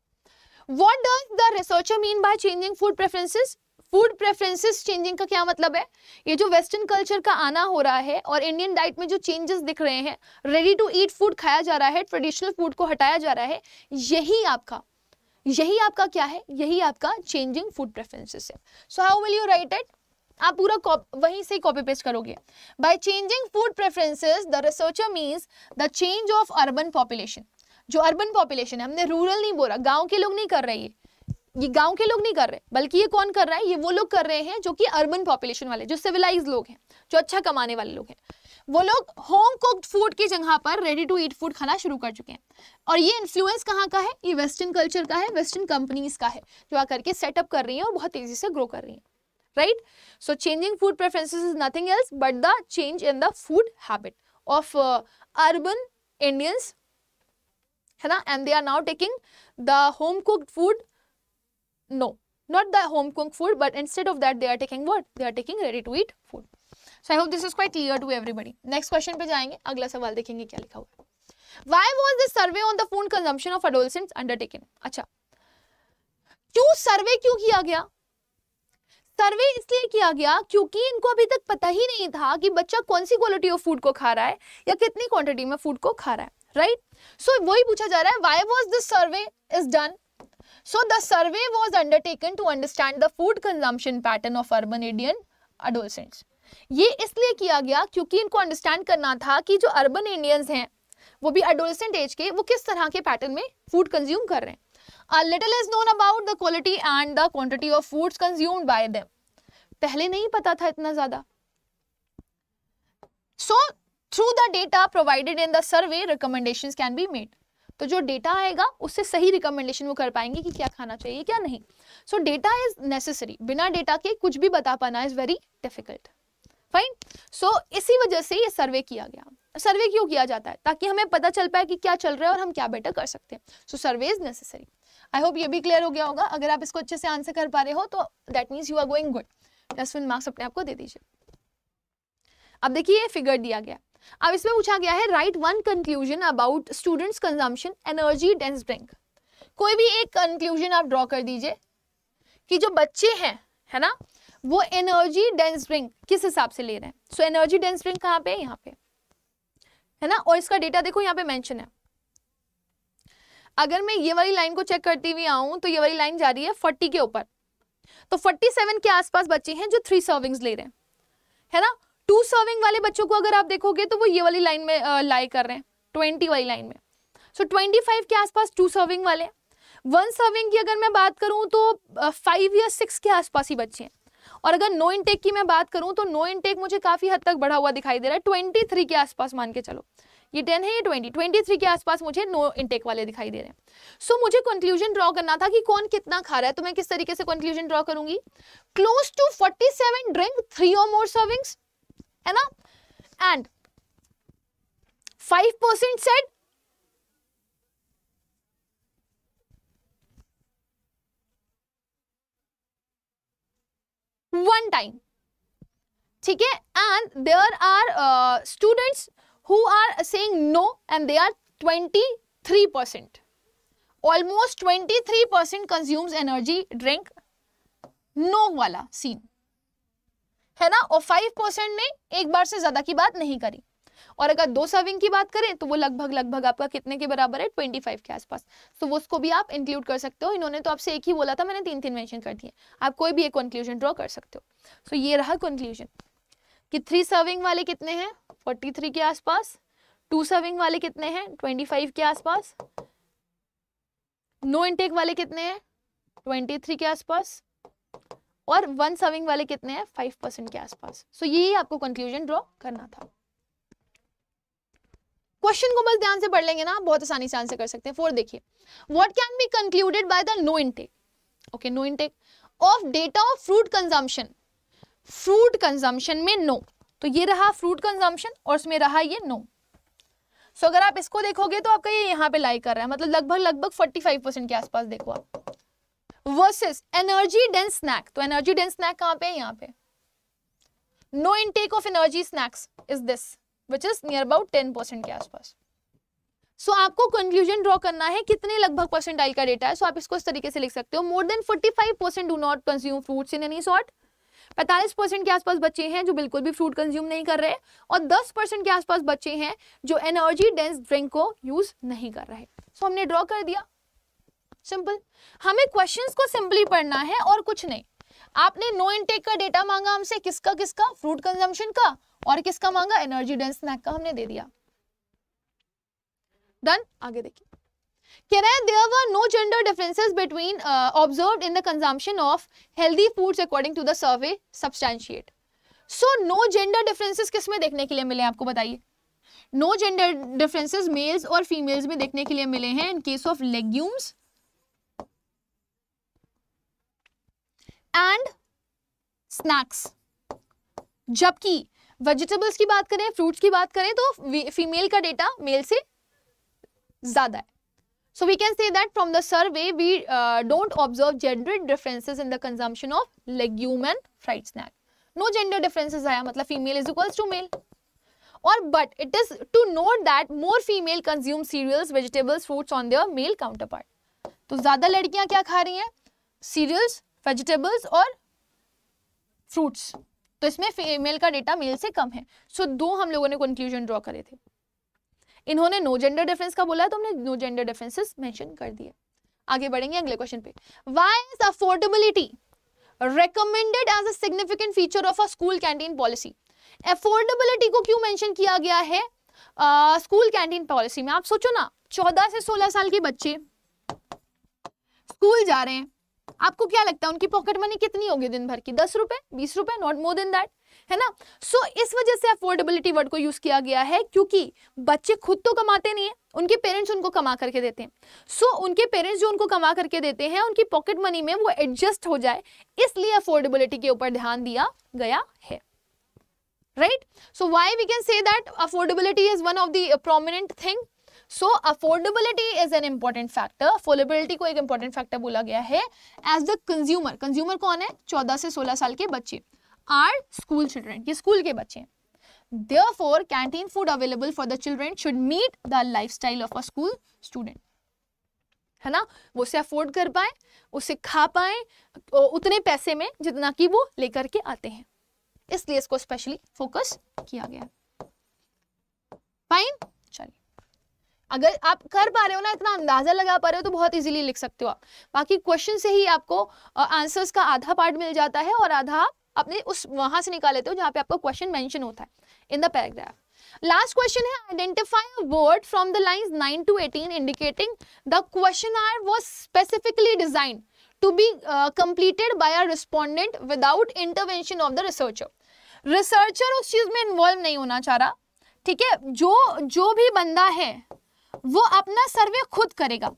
A: what does the researcher mean by changing food preferences food preferences changing का क्या मतलब है ये जो वेस्टर्न कल्चर का आना हो रहा है और इंडियन डाइट में जो चेंजेस दिख रहे हैं रेडी टू ईट फूड खाया जा रहा है ट्रेडिशनल फूड को हटाया जा रहा है यही आपका यही आपका क्या है यही आपका चेंजिंग फूड प्रेफरेंसेस है so how will you write it आप पूरा वहीं से कॉपी पेस्ट करोगे by changing food preferences the researcher means the change of urban population जो अर्बन पॉपुलेशन है हमने रूरल नहीं बोला गांव के लोग नहीं कर रहे ये ये गांव के लोग नहीं कर रहे बल्कि ये कौन कर रहा है ये वो लोग कर रहे हैं जो कि अर्बन पॉपुलेशन वाले जो सिविलाइज लोग हैं जो अच्छा कमाने वाले लोग हैं वो लोग होम कुक्ड फूड की जगह पर रेडी टू ईट फूड खाना शुरू कर चुके हैं और ये इन्फ्लुएंस कहाँ का है ये वेस्टर्न कल्चर का है वेस्टर्न कंपनीज का है जो आकर के सेटअप कर रही हैं और बहुत तेज़ी से ग्रो कर रही हैं right? So changing food preferences is nothing else but the change in the food habit of uh, urban Indians hai na and they are now taking the home cooked food no not the home cooked food but instead of that they are taking what they are taking ready to eat food so i hope this is quite clear to everybody next question pe jayenge agla sawal dekhenge kya likha hua hai why was the survey on the food consumption of adolescents undertaken acha kyun survey kyun kiya gaya सर्वे इसलिए किया गया क्योंकि इनको अभी तक पता ही नहीं था कि बच्चा कौन सी क्वालिटी ऑफ फूड को खा रहा है या कितनी क्वांटिटी में फूड को खा रहा है राइट सो वही पूछा जा रहा है why was this survey is done so the survey was undertaken to understand the food consumption pattern of urban indian adolescents ye isliye kiya gaya kyunki inko understand karna tha ki jo urban indians hain wo bhi adolescent age ke wo kis tarah ke pattern mein food consume kar rahe hain A little is known about the quality and the quantity of foods consumed by them पहले नहीं पता था इतना ज्यादा So through the data provided in the survey, recommendations can be made. तो जो डेटा आएगा उससे सही रिकमेंडेशन वो कर पाएंगे कि क्या खाना चाहिए क्या नहीं सो डेटा इज नेसेसरी बिना डेटा के कुछ भी बता पाना is very difficult fine so इसी वजह से ये सर्वे किया गया सर्वे क्यों किया जाता है ताकि हमें पता चल पाए कि क्या चल रहा है और हम क्या बेटर कर सकते हैं so survey is necessary I hope ये भी क्लियर हो गया होगा अगर आप इसको अच्छे से आंसर कर पा रहे हो तो that means you are going good plus one marks अपने आपको दे दीजिए अब देखिए ये फिगर दिया गया अब इसमें पूछा गया है right one conclusion about students consumption energy dense drink कोई भी एक कंक्लूजन आप ड्रॉ कर दीजिए कि जो बच्चे हैं है ना वो एनर्जी डेंस ड्रिंक किस हिसाब से ले रहे हैं सो एनर्जी डेंस ड्रिंक कहाँ पे यहाँ पे है ना और इसका डेटा देखो यहाँ पे मेंशन है अगर मैं ये वाली लाइन को चेक करती हुई आऊं तो ये वाली लाइन जा रही है फोर्टी के ऊपर तो फोर्टी सेवन के आसपास बच्चे हैं जो थ्री सर्विंग्स ले रहे हैं है ना टू सर्विंग वाले बच्चों को अगर आप देखोगे तो वो ये वाली लाइन में लाई कर रहे हैं ट्वेंटी वाली लाइन में सो ट्वेंटी फाइव के आसपास टू सर्विंग वाले वन सर्विंग की अगर मैं बात करूँ तो फाइव या सिक्स के आसपास ही बच्चे हैं और अगर नो इनटेक की मैं बात करूं तो नो इनटेक मुझे काफी हद तक बढ़ा हुआ दिखाई दे रहा है ट्वेंटी थ्री के आसपास मान के चलो ये टेन है ये ट्वेंटी ट्वेंटी थ्री के आसपास मुझे नो इनटेक वाले दिखाई दे रहे हैं सो so, मुझे कंक्लूजन ड्रॉ करना था कि कौन कितना खा रहा है तो मैं किस तरीके से कंक्लूजन ड्रॉ करूंगी close to forty seven drink three और मोर सर्विंग्स है ना and five percent set one time ठीक है and there are students who are saying no and they are 23%. Almost 23% consumes energy drink no वाला सीन है ना और फाइव परसेंट ने एक बार से ज्यादा की बात नहीं करी और अगर दो सर्विंग की बात करें तो वो लगभग लगभग आपका कितने के बराबर है ट्वेंटी फाइव के आसपास तो वो उसको भी आप इंक्लूड कर सकते हो इन्होंने तो आपसे एक ही बोला था मैंने तीन तीन मेंशन कर दिए आप कोई भी एक कंक्लूजन ड्रॉ कर सकते हो तो so, ये रहा कंक्लूजन कि थ्री सर्विंग वाले कितने हैं फोर्टी थ्री के आसपास टू सर्विंग वाले कितने हैं ट्वेंटी फाइव के आसपास नो इनटेक वाले कितने हैं ट्वेंटी थ्री के आसपास और वन सर्विंग वाले कितने हैं फाइव परसेंट के आसपास सो so, यही आपको कंक्लूजन ड्रॉ करना था क्वेश्चन को बस ध्यान से पढ़ लेंगे ना बहुत आसानी से आंसर कर सकते हैं फोर देखिए what can be concluded by the no intake okay no intake of data of fruit consumption fruit consumption में नो no. तो ये रहा फ्रूट कंजम्पशन और उसमें रहा ये नो सो अगर आप इसको देखोगे तो आपका ये यहाँ पे लाई कर रहा है मतलब लगभग लगभग 45 परसेंट के आसपास देखो आप वर्सेस एनर्जी डेंस स्नैक तो एनर्जी डेंस स्नैक कहाँ पे है यहाँ पे no intake of energy snacks is this which is near about ten percent के आसपास सो so, आपको कंक्लूजन ड्रॉ करना है कितने लगभग परसेंटाइल का डेटा है सो so, आप इसको इस तरीके से लिख सकते हो more than 45 percent do not consume fruits in any sort पैंतालीस परसेंट के आसपास बच्चे हैं जो बिल्कुल भी फ्रूट कंज्यूम नहीं कर रहे और दस परसेंट के आसपास बच्चे हैं जो एनर्जी डेंस ड्रिंक को यूज नहीं कर रहे सो so, हमने ड्रॉ कर दिया सिंपल हमें क्वेश्चन को सिंपली पढ़ना है और कुछ नहीं आपने नो इनटेक का डेटा मांगा हमसे किसका किसका फ्रूट कंजम्पशन का और किसका मांगा एनर्जी डेंस स्नैक का हमने दे दिया डन आगे देखिए कह रहे हैं there are no gender differences between observe in the consumption of healthy foods according to the survey substantiate so no gender differences किस में देखने के लिए मिले आपको बताइए नो जेंडर डिफरेंसेस मेल्स और फीमेल्स में देखने के लिए मिले हैं in case of legumes and snacks जबकि वेजिटेबल्स की बात करें फ्रूट्स की बात करें तो फीमेल का डेटा मेल से ज्यादा है So we can say that from the survey, we uh, don't observe gender differences in the consumption of legume and fried snack. No gender differences आया matlab female is equals to male. Or but it is to note that more female consume cereals, vegetables, fruits on their male counterpart. to zyada ladkiyan kya kha rahi hain cereals vegetables or fruits तो इसमें फीमेल का डेटा मेल से कम है सो so, दो हम लोगों ने कंक्लूजन ड्रॉ करे थे इन्होंने नो जेंडर डिफरेंस का बोला तो हमने नो जेंडर डिफरेंसेस मेंशन कर दिए आगे बढ़ेंगे अगले क्वेश्चन पे why is affordability recommended as a significant feature of a school canteen policy affordability को क्यों मेंशन किया गया है स्कूल कैंटीन पॉलिसी में आप सोचो ना 14 से 16 साल के बच्चे स्कूल जा रहे हैं आपको क्या लगता है उनकी पॉकेट मनी कितनी होगी दिन भर की दस रुपए बीस रुपए नॉट मोर देन दैट है ना सो so, इस वजह से अफोर्डेबिलिटी वर्ड को यूज किया गया है क्योंकि बच्चे खुद तो कमाते नहीं है उनके पेरेंट्स उनको कमा करके देते हैं सो so, उनके पेरेंट्स जो उनको कमा करके देते हैं उनकी पॉकेट मनी में वो एडजस्ट हो जाए इसलिए अफोर्डेबिलिटी के ऊपर ध्यान दिया गया है right so why we can say that affordability is one of the prominent thing so affordability is an important factor affordability को एक इम्पॉर्टेंट फैक्टर बोला गया है एज द कंज्यूमर कंज्यूमर कौन है चौदह से सोलह साल के बच्चे आर स्कूल चिल्ड्रेन ये स्कूल के बच्चे हैं canteen food available for the children should meet the lifestyle of a school student है ना वो उसे अफोर्ड कर पाए उसे खा पाए उतने पैसे में जितना कि वो लेकर के आते हैं इसलिए इसको स्पेशली फोकस किया गया फाइन अगर आप कर पा रहे हो ना इतना अंदाज़ा लगा पा रहे हो तो बहुत इजीली लिख सकते हो आप बाकी क्वेश्चन से ही आपको आंसर्स का आधा पार्ट मिल जाता है और आधा अपने उस वहां से निकाल लेते हो जहाँ पे आपका क्वेश्चन मेंशन होता है in the paragraph last question है identify a word from the lines 9 to 18 indicating the question are was specifically design to be completed by a respondent without intervention of the researcher researcher उस चीज में इन्वॉल्व नहीं होना चाह रहा ठीक है जो जो भी बंदा है वो अपना सर्वे खुद करेगा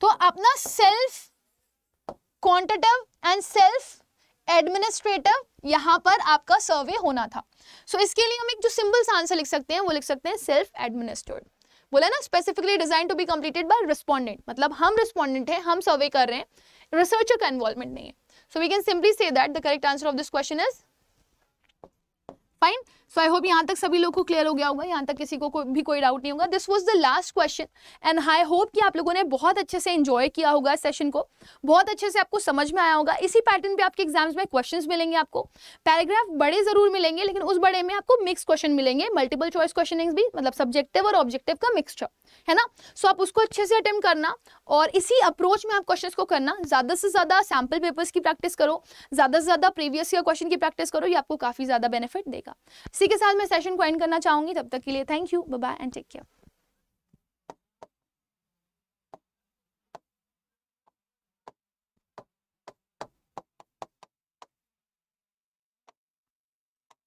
A: तो अपना self quantitative and self administrative यहां पर आपका सर्वे होना था सो so, इसके लिए हम एक जो सिंबल आंसर लिख सकते हैं वो लिख सकते हैं सेल्फ एडमिनिस्ट्रेट बोला ना specifically design to be completed by respondent मतलब हम रिस्पोंडेंट हैं हम सर्वे कर रहे हैं रिसर्चर का इन्वॉल्वमेंट नहीं है so we can simply say that the correct answer of this question is fine so I hope यहाँ तक सभी लोग को क्लियर हो गया होगा यहाँ तक किसी को को भी कोई डाउट नहीं होगा this was the last question and I hope कि आप लोगों ने बहुत अच्छे से इन्जॉय किया होगा सेशन को बहुत अच्छे से आपको समझ में आया होगा इसी पैटर्न पे आपके एग्जाम्स में क्वेश्चन मिलेंगे आपको पैराग्राफ बड़े जरूर मिलेंगे लेकिन उस बड़े में आपको मिक्स क्वेश्चन मिलेंगे मल्टीपल चॉइस क्वेश्चन भी मतलब सब्जेक्टिव और ऑब्जेक्टिव का मिक्सचर है ना सो so आप उसको अच्छे से अटेम्प करना और इसी अप्रोच में आप क्वेश्चन को करना ज़्यादा से ज़्यादा सैम्पल पेपर्स की प्रैक्टिस करो ज़्यादा से ज़्यादा प्रीवियस ईयर क्वेश्चन की प्रैक्टिस करो ये आपको काफ़ी ज़्यादा बेनिफिट देगा जाएगा इसी के साथ मैं सेशन को एंड करना चाहूंगी तब तक के लिए thank you bye and take care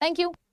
A: thank you